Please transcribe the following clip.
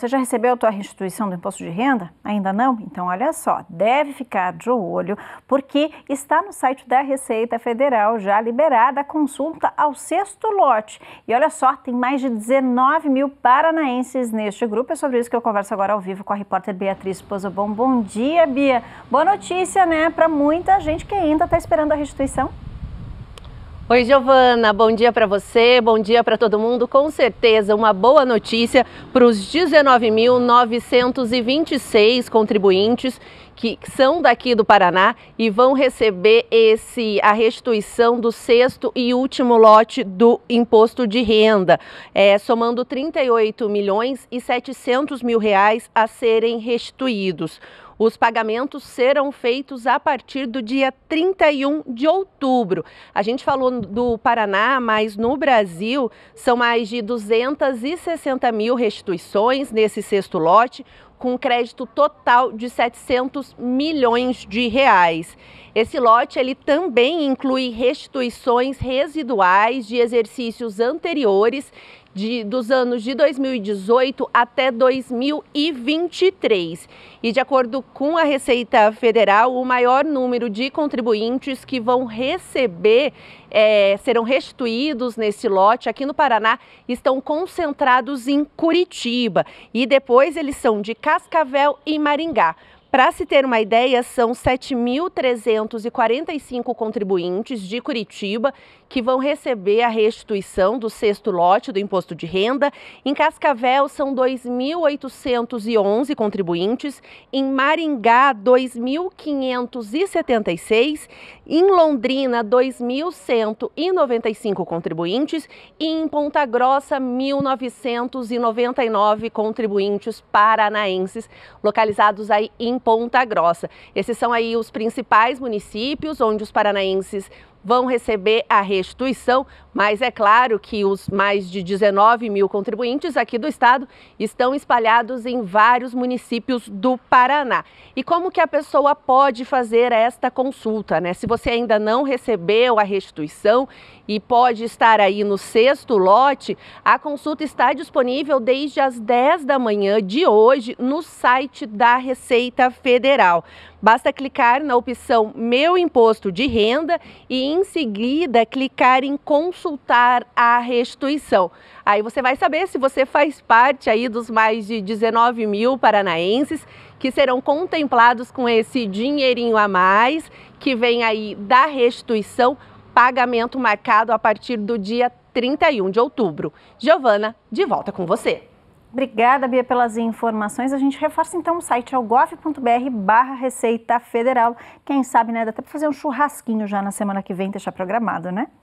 Você já recebeu a tua restituição do imposto de renda? Ainda não? Então olha só, deve ficar de olho, porque está no site da Receita Federal já liberada a consulta ao sexto lote. E olha só, tem mais de 19 mil paranaenses neste grupo. É sobre isso que eu converso agora ao vivo com a repórter Beatriz Pozobon. Bom dia, Bia. Boa notícia, né, para muita gente que ainda está esperando a restituição. Oi, Giovana, bom dia para você, bom dia para todo mundo. Com certeza, uma boa notícia para os 19.926 contribuintes que são daqui do Paraná e vão receber esse a restituição do sexto e último lote do imposto de renda, é, somando 38 milhões e 700 mil reais a serem restituídos. Os pagamentos serão feitos a partir do dia 31 de outubro. A gente falou do Paraná, mas no Brasil são mais de 260 mil restituições nesse sexto lote, com crédito total de 700 milhões de reais. Esse lote ele também inclui restituições residuais de exercícios anteriores de, dos anos de 2018 até 2023. E, de acordo com a Receita Federal, o maior número de contribuintes que vão receber, é, serão restituídos nesse lote aqui no Paraná, estão concentrados em Curitiba. E depois eles são de Cascavel e Maringá. Para se ter uma ideia, são 7.345 contribuintes de Curitiba que vão receber a restituição do sexto lote do imposto de renda. Em Cascavel, são 2.811 contribuintes. Em Maringá, 2.576. Em Londrina, 2.195 contribuintes. E em Ponta Grossa, 1.999 contribuintes paranaenses, localizados aí em Ponta Grossa. Esses são aí os principais municípios onde os paranaenses vão receber a restituição, mas é claro que os mais de 19 mil contribuintes aqui do estado estão espalhados em vários municípios do Paraná. E como que a pessoa pode fazer esta consulta, né? Se você ainda não recebeu a restituição e pode estar aí no sexto lote, a consulta está disponível desde as 10 da manhã de hoje no site da Receita Federal. Basta clicar na opção Meu Imposto de Renda e em seguida clicar em consultar a restituição. Aí você vai saber se você faz parte aí dos mais de 19 mil paranaenses que serão contemplados com esse dinheirinho a mais que vem aí da restituição, pagamento marcado a partir do dia 31 de outubro. Giovana, de volta com você. Obrigada, Bia, pelas informações. A gente reforça então o site algov.br barra Receita Federal. Quem sabe, né? Dá até para fazer um churrasquinho já na semana que vem, deixar programado, né?